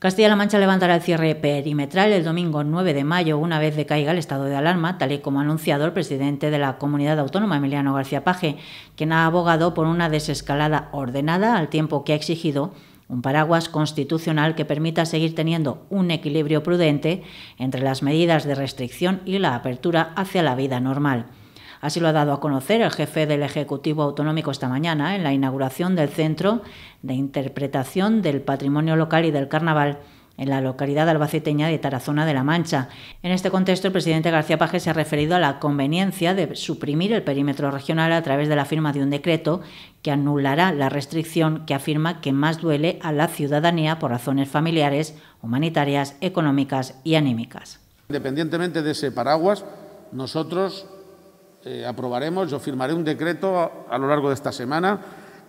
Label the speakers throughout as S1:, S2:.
S1: Castilla-La Mancha levantará el cierre perimetral el domingo 9 de mayo, una vez decaiga el estado de alarma, tal y como ha anunciado el presidente de la comunidad autónoma, Emiliano García Paje, quien ha abogado por una desescalada ordenada al tiempo que ha exigido un paraguas constitucional que permita seguir teniendo un equilibrio prudente entre las medidas de restricción y la apertura hacia la vida normal. Así lo ha dado a conocer el jefe del Ejecutivo Autonómico esta mañana en la inauguración del Centro de Interpretación del Patrimonio Local y del Carnaval en la localidad albaceteña de Tarazona de la Mancha. En este contexto, el presidente García Paje se ha referido a la conveniencia de suprimir el perímetro regional a través de la firma de un decreto que anulará la restricción que afirma que más duele a la ciudadanía por razones familiares, humanitarias, económicas y anímicas.
S2: Independientemente de ese paraguas, nosotros eh, aprobaremos, yo firmaré un decreto a, a, lo largo de esta semana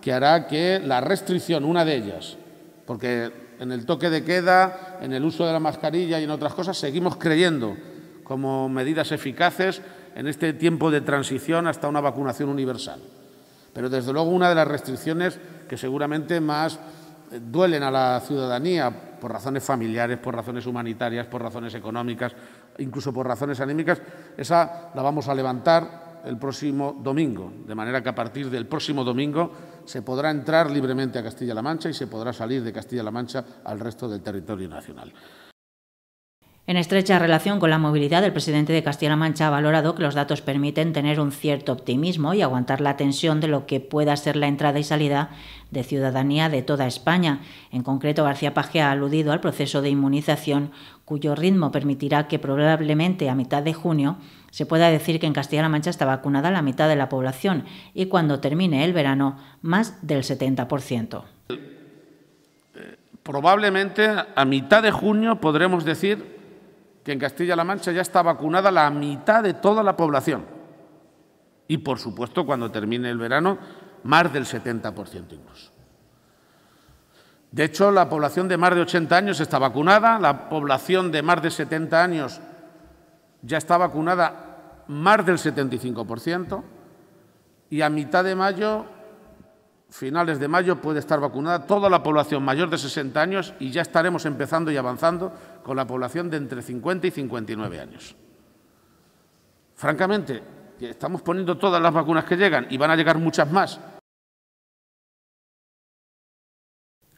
S2: que hará que la restricción, una de ellas, porque en el toque de queda, en el uso de la mascarilla y en otras cosas, seguimos creyendo como medidas eficaces en este tiempo de transición hasta una vacunación universal. Pero desde luego una de las restricciones que seguramente más duelen a la ciudadanía por razones familiares, por razones humanitarias, por razones económicas, incluso por razones anímicas, esa la vamos a levantar el próximo domingo, de manera que a partir del próximo domingo se podrá entrar libremente a Castilla-La Mancha y se podrá salir de Castilla-La Mancha al resto del territorio nacional.
S1: En estrecha relación con la movilidad, el presidente de Castilla-La Mancha ha valorado que los datos permiten tener un cierto optimismo y aguantar la tensión de lo que pueda ser la entrada y salida de ciudadanía de toda España. En concreto, García Paje ha aludido al proceso de inmunización, cuyo ritmo permitirá que probablemente a mitad de junio se pueda decir que en Castilla-La Mancha está vacunada la mitad de la población y cuando termine el verano, más del 70%.
S2: Eh, probablemente a mitad de junio podremos decir que en Castilla-La Mancha ya está vacunada la mitad de toda la población. Y por supuesto, cuando termine el verano, más del 70% incluso. De hecho, la población de más de 80 años está vacunada, la población de más de 70 años ya está vacunada más del 75% y a mitad de mayo finales de mayo puede estar vacunada toda la población mayor de 60 años y ya estaremos empezando y avanzando con la población de entre 50 y 59 años. Francamente, estamos poniendo todas las vacunas que llegan y van a llegar muchas más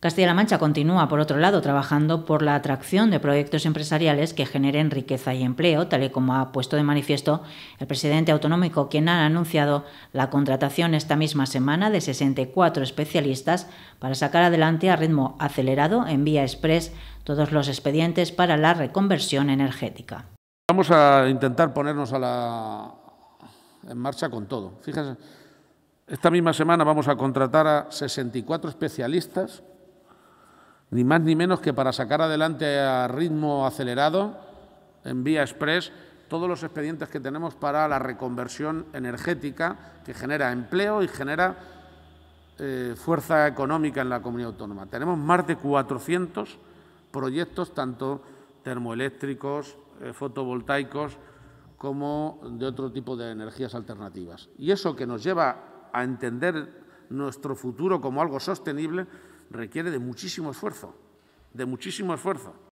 S1: Castilla-La Mancha continúa, por otro lado, trabajando por la atracción de proyectos empresariales que generen riqueza y empleo, tal y como ha puesto de manifiesto el presidente autonómico, quien ha anunciado la contratación esta misma semana de 64 especialistas para sacar adelante a ritmo acelerado en vía express todos los expedientes para la reconversión energética.
S2: Vamos a intentar ponernos en marcha con todo. Fíjense, esta misma semana vamos a contratar a 64 especialistas ni más ni menos que para sacar adelante a ritmo acelerado, en vía express, todos los expedientes que tenemos para la reconversión energética que genera empleo y genera eh, fuerza económica en la comunidad autónoma. Tenemos más de 400 proyectos, tanto termoeléctricos, eh, fotovoltaicos, como de otro tipo de energías alternativas. Y eso que nos lleva a entender nuestro futuro como algo sostenible requiere de muchísimo esfuerzo, de muchísimo esfuerzo.